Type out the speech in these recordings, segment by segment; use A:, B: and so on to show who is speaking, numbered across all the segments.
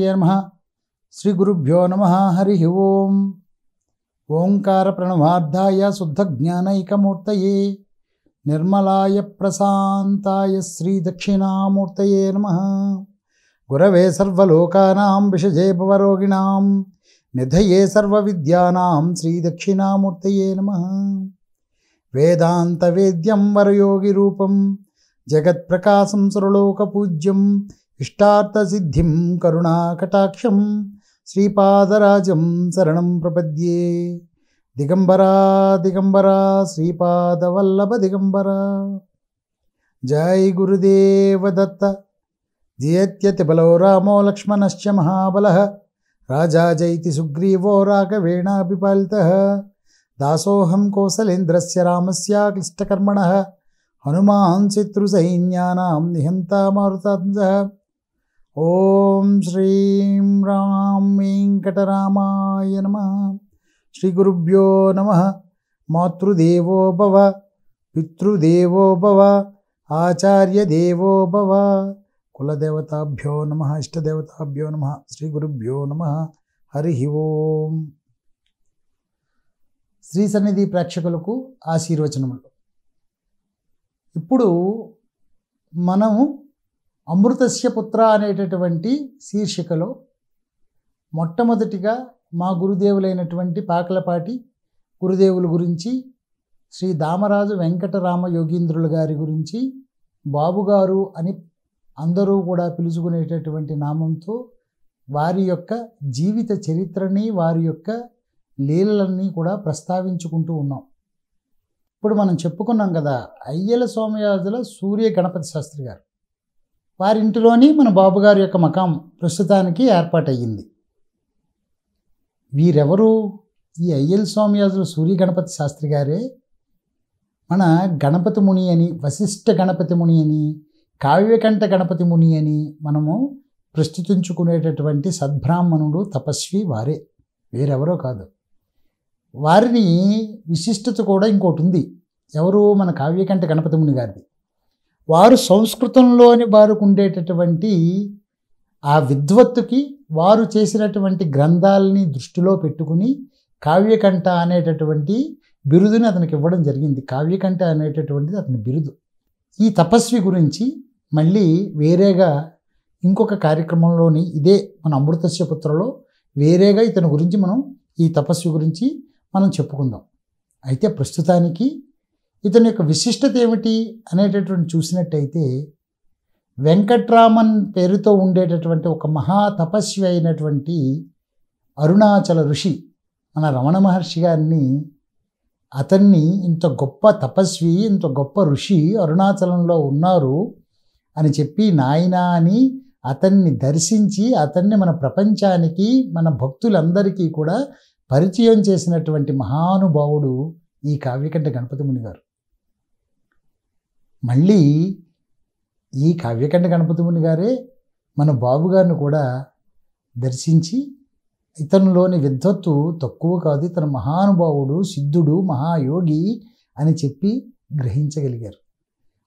A: గణపతయే నమ శ్రీ గురుభ్యో నమ హరి ఓం ఓంకార ప్రణవార్థాయ శుద్ధజ్ఞానైకమూర్తయే నిర్మలాయ ప్రశాంతాయ శ్రీ దక్షిణామూర్తయే నమ గురవే సర్వలోకానాం విషజే భవరోగిణాం నిధయే సర్వవిద్యానాం శ్రీ దక్షిణామూర్తయే నమ వేదాంతవేద్యం వరయోగిరూపం జగత్ప్రకాశం సురలోకపూజ్యం ఇష్టార్థసిద్ధిం కరుణాకటాక్షం శ్రీపాదరాజం శరణం ప్రపద్యే దిగంబరా దిగంబరా శ్రీపాదవల్లభ దిగంబరా జై గురుదేవదత్త జయత్యతిబలో రామో లక్ష్మణశ్చ మహాబల రాజా జైతి సుగ్రీవో రాఘవేణాభిపాలిత దాసోహం కోసలేంద్రస్య రామస్య క్లిష్టకర్మణ హనుమాన్ శత్రుసైన్యానాం నిహంతా ఓం శ్రీం రామ్ వెంకటరామాయ నమ శ్రీ గురుభ్యో నమ మాతృదేవోభవ పితృదేవోభవ దేవోభవ కులదేవతాభ్యో నమ ఇష్టదేవతాభ్యో నమ శ్రీ గురుభ్యో నమ హరి ఓం శ్రీ సన్నిధి ప్రేక్షకులకు ఆశీర్వచనములు ఇప్పుడు మనము అమృతస్య పుత్ర అనేటటువంటి శీర్షికలో మొట్టమొదటిగా మా గురుదేవులైనటువంటి పాకలపాటి గురుదేవుల గురించి శ్రీ దామరాజు వెంకటరామ యోగీంద్రుల గారి గురించి బాబుగారు అని అందరూ కూడా పిలుచుకునేటటువంటి నామంతో వారి యొక్క జీవిత చరిత్రని వారి యొక్క లీలలన్నీ కూడా ప్రస్తావించుకుంటూ ఉన్నాం ఇప్పుడు మనం చెప్పుకున్నాం కదా అయ్యల సోమయాజుల సూర్య గణపతి శాస్త్రి గారు వారింటిలోనే మన బాబుగారి యొక్క మకాం ప్రస్తుతానికి ఏర్పాటయ్యింది వీరెవరు ఈ అయ్యల్ స్వామియాజుల సూర్య గణపతి శాస్త్రి గారే మన గణపతి ముని అని వశిష్ఠ గణపతి ముని అని కావ్యకంఠ గణపతి ముని అని మనము ప్రస్తుతించుకునేటటువంటి సద్బ్రాహ్మణుడు తపస్వి వారే వేరెవరో కాదు వారిని విశిష్టత కూడా ఇంకోటి ఉంది ఎవరు మన కావ్యకంఠ గణపతి ముని గారిది వారు సంస్కృతంలోని వారికి ఉండేటటువంటి ఆ విద్వత్తుకి వారు చేసినటువంటి గ్రంథాలని దృష్టిలో పెట్టుకుని కావ్యకంఠ అనేటటువంటి బిరుదుని అతనికి ఇవ్వడం జరిగింది కావ్యకంఠ అనేటటువంటిది అతని బిరుదు ఈ తపస్వి గురించి మళ్ళీ వేరేగా ఇంకొక కార్యక్రమంలోని ఇదే మన అమృతస్య పుత్రలో వేరేగా ఇతని గురించి మనం ఈ తపస్వి గురించి మనం చెప్పుకుందాం అయితే ప్రస్తుతానికి ఇతని యొక్క విశిష్టత ఏమిటి అనేటటువంటి చూసినట్టయితే వెంకట్రామన్ పేరుతో ఉండేటటువంటి ఒక మహా తపస్వి అయినటువంటి అరుణాచల ఋషి మన రమణ మహర్షి గారిని అతన్ని ఇంత గొప్ప తపస్వి ఇంత గొప్ప ఋషి అరుణాచలంలో ఉన్నారు అని చెప్పి నాయనా అని అతన్ని దర్శించి అతన్ని మన ప్రపంచానికి మన భక్తులందరికీ కూడా పరిచయం చేసినటువంటి మహానుభావుడు ఈ కావ్యకంఠ గణపతి ముని గారు మళ్ళీ ఈ గణపతి ముని గారే మన బాబు గారిని కూడా దర్శించి ఇతనిలోని విద్వత్తు తక్కువ కాదు ఇతను మహానుభావుడు సిద్ధుడు మహాయోగి అని చెప్పి గ్రహించగలిగారు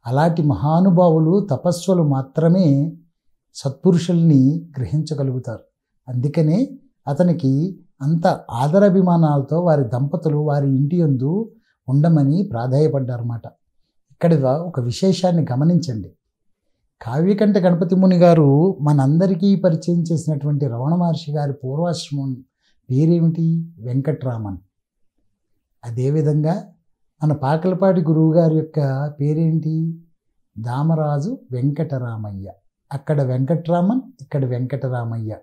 A: అలాంటి మహానుభావులు తపస్సులు మాత్రమే సత్పురుషుల్ని గ్రహించగలుగుతారు అందుకనే అతనికి అంత ఆదరాభిమానాలతో వారి దంపతులు వారి ఇంటి ఎందు ఉండమని ప్రాధాయపడ్డారన్నమాట ఇక్కడ ఒక విశేషాన్ని గమనించండి కావ్యకంఠ గణపతి ముని గారు మనందరికీ పరిచయం చేసినటువంటి రమణ మహర్షి గారి పూర్వాశ్రమం పేరేమిటి వెంకట్రామన్ అదేవిధంగా మన పాకలపాటి గురువు గారి యొక్క పేరేంటి దామరాజు వెంకటరామయ్య అక్కడ వెంకట్రామన్ ఇక్కడ వెంకటరామయ్య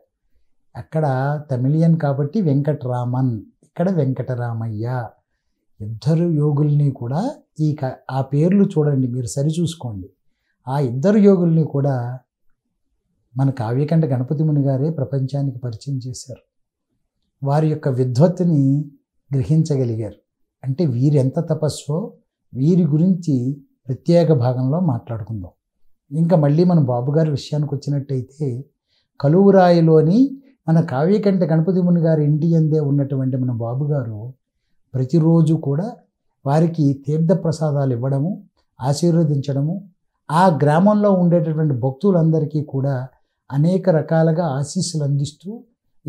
A: అక్కడ తమిళియన్ కాబట్టి వెంకట్రామన్ ఇక్కడ వెంకటరామయ్య ఇద్దరు యోగుల్ని కూడా ఈ ఆ పేర్లు చూడండి మీరు సరిచూసుకోండి ఆ ఇద్దరు యోగుల్ని కూడా మన కావ్యకంఠ గణపతి ముని గారే ప్రపంచానికి పరిచయం చేశారు వారి యొక్క విద్వత్తుని గ్రహించగలిగారు అంటే వీరెంత తపస్సో వీరి గురించి ప్రత్యేక భాగంలో మాట్లాడుకుందాం ఇంకా మళ్ళీ మన బాబుగారి విషయానికి వచ్చినట్టయితే కలువురాయిలోని మన కావ్యకంఠ గణపతి ముని గారి ఇంటి ఎందే ఉన్నటువంటి మన బాబుగారు ప్రతిరోజు కూడా వారికి తీర్థ ప్రసాదాలు ఇవ్వడము ఆశీర్వదించడము ఆ గ్రామంలో ఉండేటటువంటి భక్తులందరికీ కూడా అనేక రకాలుగా ఆశీస్సులు అందిస్తూ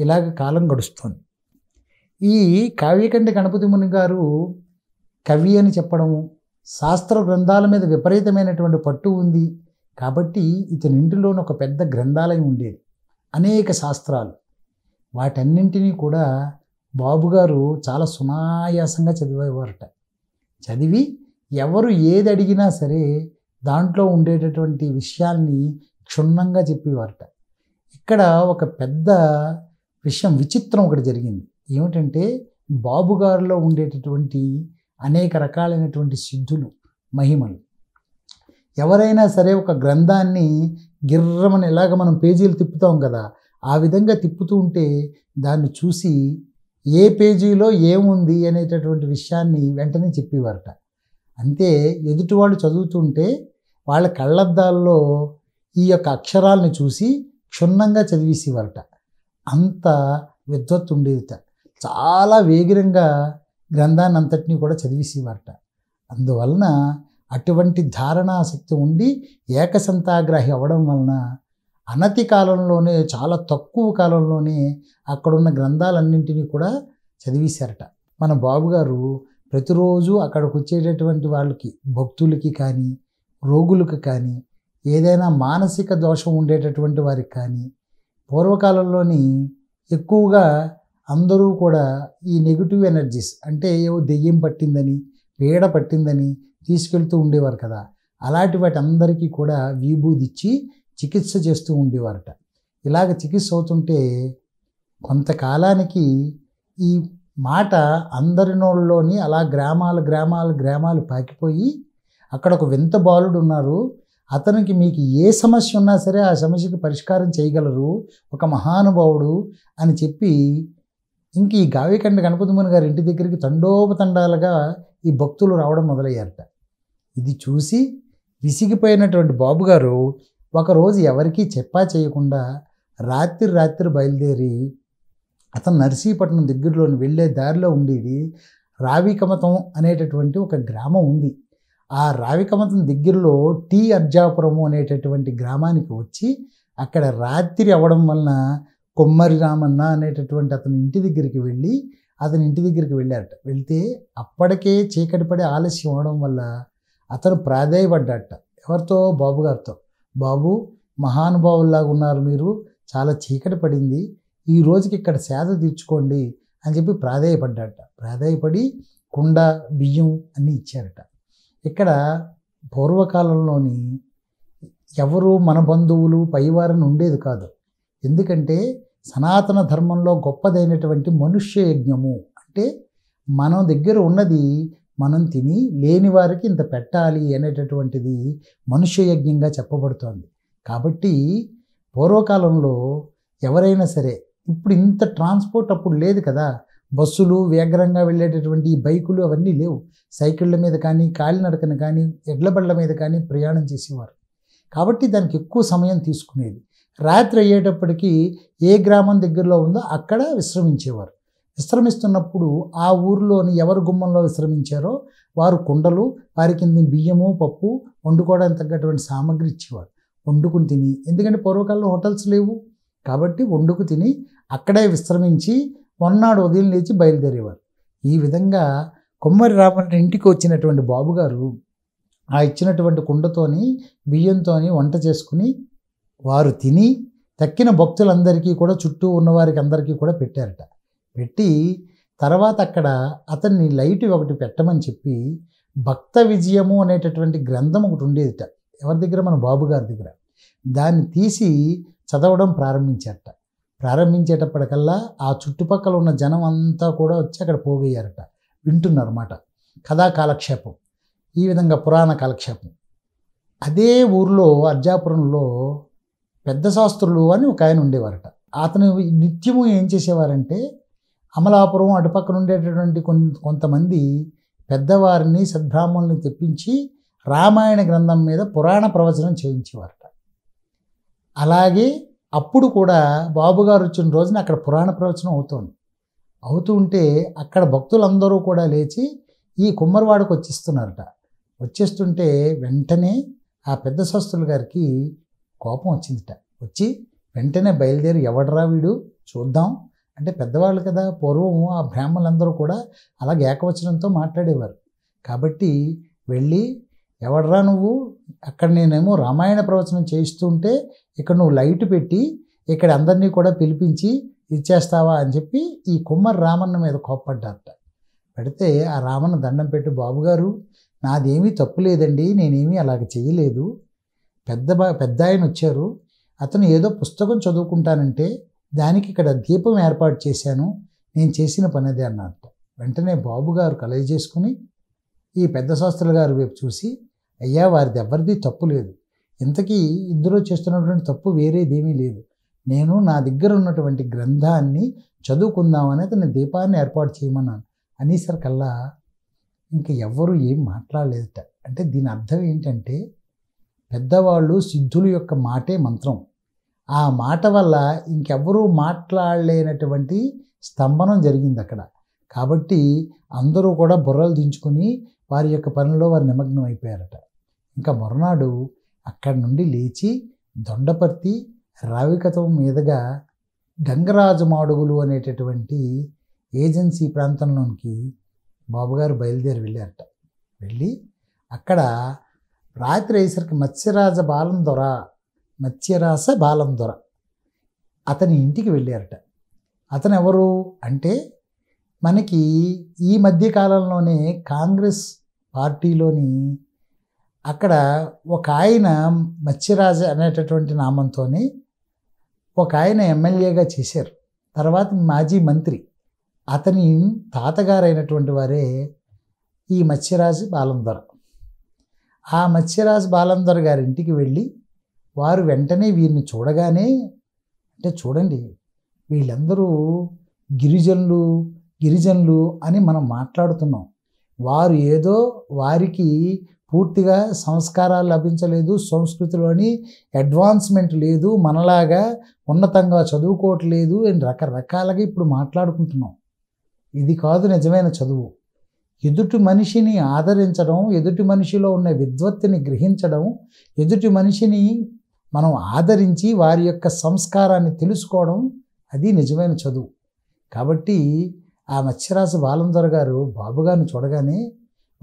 A: ఇలాగ కాలం గడుస్తోంది ఈ కావ్యకంఠ గణపతి ముని గారు కవి అని చెప్పడము శాస్త్ర గ్రంథాల మీద విపరీతమైనటువంటి పట్టు ఉంది కాబట్టి ఇతని ఇంటిలోని ఒక పెద్ద గ్రంథాలయం ఉండేది అనేక శాస్త్రాలు వాటన్నింటినీ కూడా బాబుగారు చాలా సునాయాసంగా చదివేవారట చదివి ఎవరు ఏది అడిగినా సరే దాంట్లో ఉండేటటువంటి విషయాల్ని క్షుణ్ణంగా చెప్పేవారట ఇక్కడ ఒక పెద్ద విషయం విచిత్రం ఒకటి జరిగింది ఏమిటంటే బాబుగారిలో ఉండేటటువంటి అనేక రకాలైనటువంటి సిద్ధులు మహిమలు ఎవరైనా సరే ఒక గ్రంథాన్ని గిర్రమని ఇలాగ మనం పేజీలు తిప్పుతాం కదా ఆ విధంగా తిప్పుతూ ఉంటే దాన్ని చూసి ఏ పేజీలో ఏముంది అనేటటువంటి విషయాన్ని వెంటనే చెప్పేవారట అంతే ఎదుటివాళ్ళు చదువుతుంటే వాళ్ళ కళ్ళద్దాల్లో ఈ యొక్క అక్షరాలను చూసి క్షుణ్ణంగా చదివేసేవారట అంత విద్వత్తు ఉండేదిట చాలా వేగిరంగా గ్రంథాన్ని అంతటినీ కూడా చదివేసేవారట అందువలన అటువంటి ధారణాశక్తి ఉండి ఏకసంతాగ్రాహి అవ్వడం వలన అనతి కాలంలోనే చాలా తక్కువ కాలంలోనే అక్కడున్న గ్రంథాలన్నింటినీ కూడా చదివేశారట మన బాబుగారు ప్రతిరోజు అక్కడికి వచ్చేటటువంటి వాళ్ళకి భక్తులకి కానీ రోగులకు కానీ ఏదైనా మానసిక దోషం ఉండేటటువంటి వారికి కానీ పూర్వకాలంలోని ఎక్కువగా అందరూ కూడా ఈ నెగిటివ్ ఎనర్జీస్ అంటే ఏవో దెయ్యం పట్టిందని పీడ పట్టిందని తీసుకెళ్తూ ఉండేవారు కదా అలాంటి వాటి అందరికీ కూడా విభూతిచ్చి చికిత్స చేస్తూ ఉండేవారట ఇలాగ చికిత్స అవుతుంటే కొంతకాలానికి ఈ మాట అందరినోళ్ళలోని అలా గ్రామాలు గ్రామాలు గ్రామాలు పాకిపోయి అక్కడ ఒక వింత బాలుడు ఉన్నారు అతనికి మీకు ఏ సమస్య ఉన్నా సరే ఆ సమస్యకి పరిష్కారం చేయగలరు ఒక మహానుభావుడు అని చెప్పి ఇంక ఈ గావికండ గణపతిమని గారి ఇంటి దగ్గరికి తండోపతండాలుగా ఈ భక్తులు రావడం మొదలయ్యారట ఇది చూసి విసిగిపోయినటువంటి బాబుగారు ఒకరోజు ఎవరికీ చెప్పా చేయకుండా రాత్రి రాత్రి బయలుదేరి అతను నర్సీపట్నం దగ్గరలోని వెళ్ళే దారిలో ఉండేది రావికమతం అనేటటువంటి ఒక గ్రామం ఉంది ఆ రావికమతం దగ్గరలో టీ అర్జాపురము అనేటటువంటి గ్రామానికి వచ్చి అక్కడ రాత్రి అవ్వడం వలన కొమ్మరి రామన్న అనేటటువంటి అతని ఇంటి దగ్గరికి వెళ్ళి అతని ఇంటి దగ్గరికి వెళ్ళారట వెళ్తే అప్పటికే చీకటి పడి ఆలస్యం అవడం వల్ల అతను ప్రాధాయపడ్డాట ఎవరితో బాబుగారితో బాబు మహానుభావుల్లాగా ఉన్నారు మీరు చాలా చీకటి పడింది ఈ రోజుకి ఇక్కడ సేద తీర్చుకోండి అని చెప్పి ప్రాధాయపడ్డాట ప్రాధాయపడి కుండ బియ్యం అన్నీ ఇచ్చారట ఇక్కడ పూర్వకాలంలోని ఎవరు మన బంధువులు పైవారని ఉండేది కాదు ఎందుకంటే సనాతన ధర్మంలో గొప్పదైనటువంటి మనుష్య యజ్ఞము అంటే మనం దగ్గర ఉన్నది మనం తిని లేని వారికి ఇంత పెట్టాలి అనేటటువంటిది మనుష్య యజ్ఞంగా చెప్పబడుతోంది కాబట్టి పూర్వకాలంలో ఎవరైనా సరే ఇప్పుడు ఇంత ట్రాన్స్పోర్ట్ అప్పుడు లేదు కదా బస్సులు వేగరంగా వెళ్ళేటటువంటి బైకులు అవన్నీ లేవు సైకిళ్ళ మీద కానీ కాలినడకన కానీ ఎడ్ల బళ్ళ మీద కానీ ప్రయాణం చేసేవారు కాబట్టి దానికి ఎక్కువ సమయం తీసుకునేది రాత్రి అయ్యేటప్పటికీ ఏ గ్రామం దగ్గరలో ఉందో అక్కడ విశ్రమించేవారు విశ్రమిస్తున్నప్పుడు ఆ ఊరిలోని ఎవరు గుమ్మంలో విశ్రమించారో వారు కుండలు వారి కింద బియ్యము పప్పు వండుకోవడానికి తగ్గటువంటి సామాగ్రి ఇచ్చేవారు వండుకుని తిని ఎందుకంటే పూర్వకాలంలో హోటల్స్ లేవు కాబట్టి వండుకు తిని అక్కడే విశ్రమించి మొన్నాడు ఉదయం లేచి బయలుదేరేవారు ఈ విధంగా కొమ్మరి రామన్న ఇంటికి వచ్చినటువంటి బాబుగారు ఆ ఇచ్చినటువంటి కుండతోని బియ్యంతోని వంట చేసుకుని వారు తిని తక్కిన భక్తులందరికీ కూడా చుట్టూ ఉన్నవారికి అందరికీ కూడా పెట్టారట పెట్టి తర్వాత అక్కడ అతన్ని లైట్ ఒకటి పెట్టమని చెప్పి భక్త విజయము అనేటటువంటి గ్రంథం ఒకటి ఉండేదిట ఎవరి దగ్గర మన బాబు గారి దగ్గర దాన్ని తీసి చదవడం ప్రారంభించారట ప్రారంభించేటప్పటికల్లా ఆ చుట్టుపక్కల ఉన్న జనం అంతా కూడా వచ్చి అక్కడ పోగయ్యారట వింటున్నారన్నమాట కథా కాలక్షేపం ఈ విధంగా పురాణ కాలక్షేపం అదే ఊర్లో అర్జాపురంలో పెద్ద శాస్త్రులు అని ఒక ఆయన ఉండేవారట అతను నిత్యము ఏం చేసేవారంటే అమలాపురం అటుపక్కన ఉండేటటువంటి కొంతమంది పెద్దవారిని సద్బ్రాహ్మణుల్ని తెప్పించి రామాయణ గ్రంథం మీద పురాణ ప్రవచనం చేయించేవారట అలాగే అప్పుడు కూడా బాబుగారు వచ్చిన రోజున అక్కడ పురాణ ప్రవచనం అవుతోంది అవుతూ ఉంటే అక్కడ భక్తులందరూ కూడా లేచి ఈ కుమ్మరివాడకు వచ్చిస్తున్నారట వచ్చేస్తుంటే వెంటనే ఆ పెద్ద శాస్త్రుల గారికి కోపం వచ్చిందిట వచ్చి వెంటనే బయలుదేరి ఎవడరా వీడు చూద్దాం అంటే పెద్దవాళ్ళు కదా పూర్వం ఆ బ్రాహ్మణులందరూ కూడా అలా ఏకవచనంతో మాట్లాడేవారు కాబట్టి వెళ్ళి ఎవడరా నువ్వు అక్కడ నేనేమో రామాయణ ప్రవచనం చేయిస్తుంటే ఇక్కడ నువ్వు లైట్ పెట్టి ఇక్కడ అందరినీ కూడా పిలిపించి ఇచ్చేస్తావా అని చెప్పి ఈ కుమ్మర్ రామన్న మీద కోప్పడ్డారట పెడితే ఆ రామన్న దండం పెట్టి బాబుగారు నాదేమీ తప్పు లేదండి నేనేమీ అలాగ చేయలేదు పెద్ద పెద్ద ఆయన వచ్చారు అతను ఏదో పుస్తకం చదువుకుంటానంటే దానికి ఇక్కడ దీపం ఏర్పాటు చేశాను నేను చేసిన పని అదే అన్నట్టు వెంటనే బాబు గారు కలయి చేసుకుని ఈ పెద్ద శాస్త్రుల గారు వైపు చూసి అయ్యా వారిది ఎవరిది తప్పు లేదు ఇంతకీ ఇందులో చేస్తున్నటువంటి తప్పు వేరేదేమీ లేదు నేను నా దగ్గర ఉన్నటువంటి గ్రంథాన్ని చదువుకుందామని అతని దీపాన్ని ఏర్పాటు చేయమన్నాను అనేసరికల్లా ఇంక ఎవరు ఏం మాట్లాడలేదట అంటే దీని అర్థం ఏంటంటే పెద్దవాళ్ళు సిద్ధుల యొక్క మాటే మంత్రం ఆ మాట వల్ల ఇంకెవ్వరూ మాట్లాడలేనటువంటి స్తంభనం జరిగింది అక్కడ కాబట్టి అందరూ కూడా బుర్రలు దించుకుని వారి యొక్క పనుల్లో వారు నిమగ్నం అయిపోయారట ఇంకా మరునాడు అక్కడి నుండి లేచి దొండపర్తి రావికతం మీదుగా గంగరాజు మాడుగులు అనేటటువంటి ఏజెన్సీ ప్రాంతంలోనికి బాబుగారు బయలుదేరి వెళ్ళారట వెళ్ళి అక్కడ రాత్రి అయ్యేసరికి మత్స్యరాజ బాలం దొర మత్స్యరాస బాలం దొర అతని ఇంటికి వెళ్ళారట అతను ఎవరు అంటే మనకి ఈ మధ్య కాలంలోనే కాంగ్రెస్ పార్టీలోని అక్కడ ఒక ఆయన మత్స్యరాజ అనేటటువంటి నామంతోనే ఒక ఆయన ఎమ్మెల్యేగా చేశారు తర్వాత మాజీ మంత్రి అతని తాతగారైనటువంటి వారే ఈ మత్స్యరాజు బాలందొర ఆ మత్స్యరాజు బాలందొర గారి ఇంటికి వెళ్ళి వారు వెంటనే వీరిని చూడగానే అంటే చూడండి వీళ్ళందరూ గిరిజనులు గిరిజనులు అని మనం మాట్లాడుతున్నాం వారు ఏదో వారికి పూర్తిగా సంస్కారాలు లభించలేదు సంస్కృతిలోని అడ్వాన్స్మెంట్ లేదు మనలాగా ఉన్నతంగా చదువుకోవట్లేదు అని రకరకాలుగా ఇప్పుడు మాట్లాడుకుంటున్నాం ఇది కాదు నిజమైన చదువు ఎదుటి మనిషిని ఆదరించడం ఎదుటి మనిషిలో ఉన్న విద్వత్తుని గ్రహించడం ఎదుటి మనిషిని మనం ఆదరించి వారి యొక్క సంస్కారాన్ని తెలుసుకోవడం అది నిజమైన చదువు కాబట్టి ఆ మత్స్యరాజు బాలందర్ గారు బాబుగారిని చూడగానే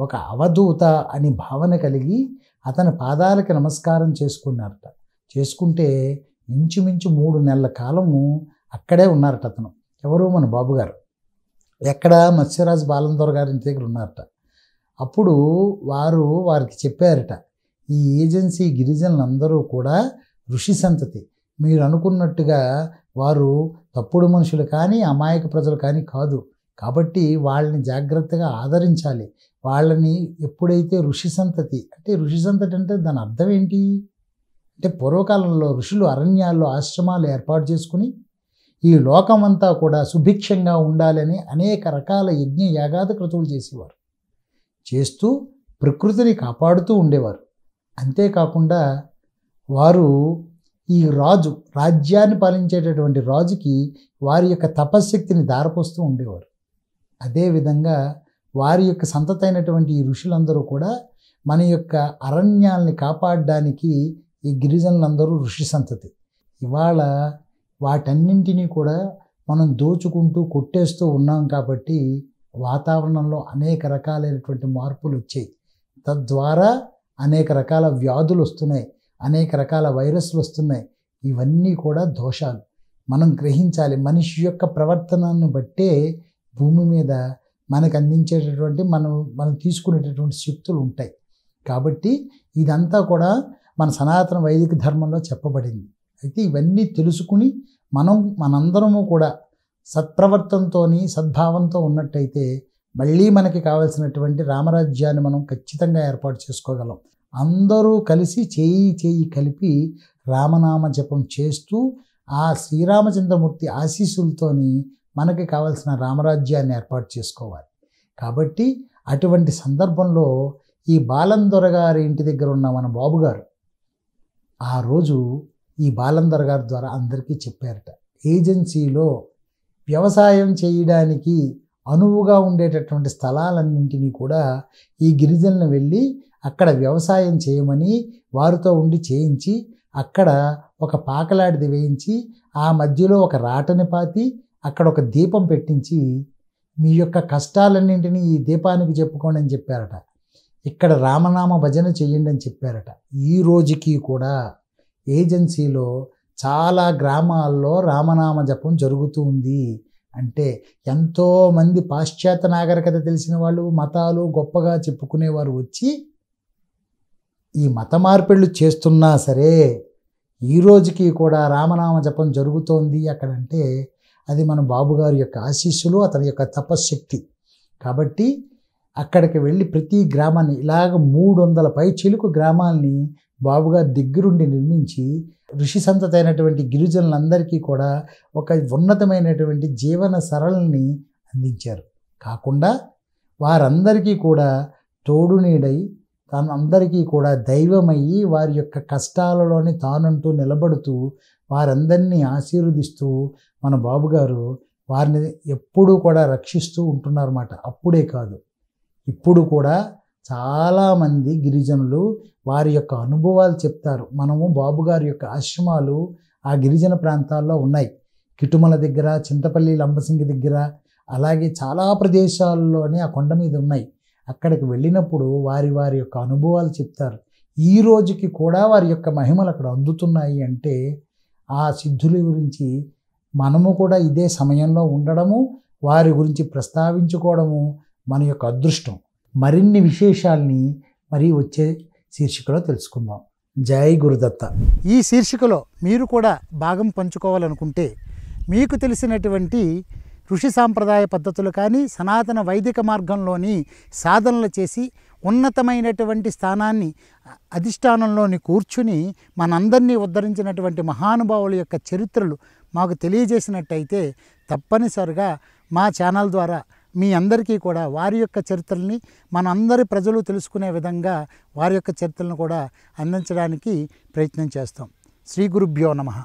A: ఒక అవధూత అని భావన కలిగి అతని పాదాలకి నమస్కారం చేసుకున్నారట చేసుకుంటే ఇంచుమించు మూడు నెలల కాలము అక్కడే ఉన్నారట అతను ఎవరు మన బాబుగారు ఎక్కడ మత్స్యరాజు బాలందర్ గారి ఇంటి దగ్గర ఉన్నారట అప్పుడు వారు వారికి చెప్పారట ఈ ఏజెన్సీ గిరిజనులందరూ కూడా ఋషి సంతతి మీరు అనుకున్నట్టుగా వారు తప్పుడు మనుషులు కానీ అమాయక ప్రజలు కానీ కాదు కాబట్టి వాళ్ళని జాగ్రత్తగా ఆదరించాలి వాళ్ళని ఎప్పుడైతే ఋషి సంతతి అంటే ఋషి సంతతి అంటే దాని అర్థం ఏంటి అంటే పూర్వకాలంలో ఋషులు అరణ్యాల్లో ఆశ్రమాలు ఏర్పాటు చేసుకుని ఈ లోకమంతా కూడా సుభిక్షంగా ఉండాలని అనేక రకాల యజ్ఞ యాగాది క్రతువులు చేసేవారు చేస్తూ ప్రకృతిని కాపాడుతూ ఉండేవారు అంతేకాకుండా వారు ఈ రాజు రాజ్యాన్ని పాలించేటటువంటి రాజుకి వారి యొక్క తపశ్శక్తిని దారపోస్తూ ఉండేవారు అదేవిధంగా వారి యొక్క సంతతైనటువంటి ఈ ఋషులందరూ కూడా మన యొక్క అరణ్యాల్ని కాపాడడానికి ఈ గిరిజనులందరూ ఋషి సంతతి ఇవాళ వాటన్నింటినీ కూడా మనం దోచుకుంటూ కొట్టేస్తూ ఉన్నాం కాబట్టి వాతావరణంలో అనేక రకాలైనటువంటి మార్పులు వచ్చాయి తద్వారా అనేక రకాల వ్యాధులు వస్తున్నాయి అనేక రకాల వైరస్లు వస్తున్నాయి ఇవన్నీ కూడా దోషాలు మనం గ్రహించాలి మనిషి యొక్క ప్రవర్తనను బట్టే భూమి మీద మనకు అందించేటటువంటి మనం మనం తీసుకునేటటువంటి శక్తులు ఉంటాయి కాబట్టి ఇదంతా కూడా మన సనాతన వైదిక ధర్మంలో చెప్పబడింది అయితే ఇవన్నీ తెలుసుకుని మనం మనందరము కూడా సత్ప్రవర్తనతో సద్భావంతో ఉన్నట్టయితే మళ్ళీ మనకి కావాల్సినటువంటి రామరాజ్యాన్ని మనం ఖచ్చితంగా ఏర్పాటు చేసుకోగలం అందరూ కలిసి చేయి చేయి కలిపి రామనామ జపం చేస్తూ ఆ శ్రీరామచంద్రమూర్తి ఆశీస్సులతోని మనకి కావలసిన రామరాజ్యాన్ని ఏర్పాటు చేసుకోవాలి కాబట్టి అటువంటి సందర్భంలో ఈ బాలందొర గారి ఇంటి దగ్గర ఉన్న మన బాబు గారు ఆ రోజు ఈ బాలందొర గారి ద్వారా అందరికీ చెప్పారట ఏజెన్సీలో వ్యవసాయం చేయడానికి అనువుగా ఉండేటటువంటి స్థలాలన్నింటినీ కూడా ఈ గిరిజనులు వెళ్ళి అక్కడ వ్యవసాయం చేయమని వారితో ఉండి చేయించి అక్కడ ఒక పాకలాడిది వేయించి ఆ మధ్యలో ఒక రాటని పాతి అక్కడ ఒక దీపం పెట్టించి మీ యొక్క కష్టాలన్నింటినీ ఈ దీపానికి చెప్పుకోండి అని చెప్పారట ఇక్కడ రామనామ భజన చెయ్యండి అని చెప్పారట ఈ రోజుకి కూడా ఏజెన్సీలో చాలా గ్రామాల్లో రామనామ జపం జరుగుతుంది అంటే ఎంతోమంది పాశ్చాత్య నాగరికత తెలిసిన వాళ్ళు మతాలు గొప్పగా చెప్పుకునేవారు వచ్చి ఈ మత మార్పిళ్ళు చేస్తున్నా సరే ఈ రోజుకి కూడా రామనామ జపం జరుగుతోంది అక్కడంటే అది మన బాబుగారి యొక్క ఆశీస్సులు అతని యొక్క తపశ్శక్తి కాబట్టి అక్కడికి వెళ్ళి ప్రతి గ్రామాన్ని ఇలాగ మూడు వందల పై చిలుకు గ్రామాల్ని బాబుగారి దగ్గరుండి నిర్మించి ఋషి సంతతైనటువంటి గిరిజనులందరికీ కూడా ఒక ఉన్నతమైనటువంటి జీవన సరళని అందించారు కాకుండా వారందరికీ కూడా తోడునీడై తాను అందరికీ కూడా దైవమయ్యి వారి యొక్క కష్టాలలోని తానంటూ నిలబడుతూ వారందరినీ ఆశీర్వదిస్తూ మన బాబుగారు వారిని ఎప్పుడూ కూడా రక్షిస్తూ ఉంటున్నారన్నమాట అప్పుడే కాదు ఇప్పుడు కూడా చాలామంది గిరిజనులు వారి యొక్క అనుభవాలు చెప్తారు మనము బాబు గారి యొక్క ఆశ్రమాలు ఆ గిరిజన ప్రాంతాల్లో ఉన్నాయి కిటుమల దగ్గర చింతపల్లి లంబసింగి దగ్గర అలాగే చాలా ప్రదేశాల్లోనే ఆ కొండ మీద ఉన్నాయి అక్కడికి వెళ్ళినప్పుడు వారి వారి యొక్క అనుభవాలు చెప్తారు ఈ రోజుకి కూడా వారి యొక్క మహిమలు అక్కడ అందుతున్నాయి అంటే ఆ సిద్ధుల గురించి మనము కూడా ఇదే సమయంలో ఉండడము వారి గురించి ప్రస్తావించుకోవడము మన యొక్క అదృష్టం మరిన్ని విశేషాల్ని మరి వచ్చే శీర్షికలో తెలుసుకుందాం జై గురుదత్త ఈ శీర్షికలో మీరు కూడా భాగం పంచుకోవాలనుకుంటే మీకు తెలిసినటువంటి ఋషి సాంప్రదాయ పద్ధతులు కానీ సనాతన వైదిక మార్గంలోని సాధనలు చేసి ఉన్నతమైనటువంటి స్థానాన్ని అధిష్టానంలోని కూర్చుని మనందరినీ ఉద్ధరించినటువంటి మహానుభావుల యొక్క చరిత్రలు మాకు తెలియజేసినట్టయితే తప్పనిసరిగా మా ఛానల్ ద్వారా మీ అందరికీ కూడా వారి యొక్క చరిత్రల్ని మనందరి ప్రజలు తెలుసుకునే విధంగా వారి యొక్క చరిత్రలను కూడా అందించడానికి ప్రయత్నం చేస్తాం శ్రీ గురుభ్యో నమః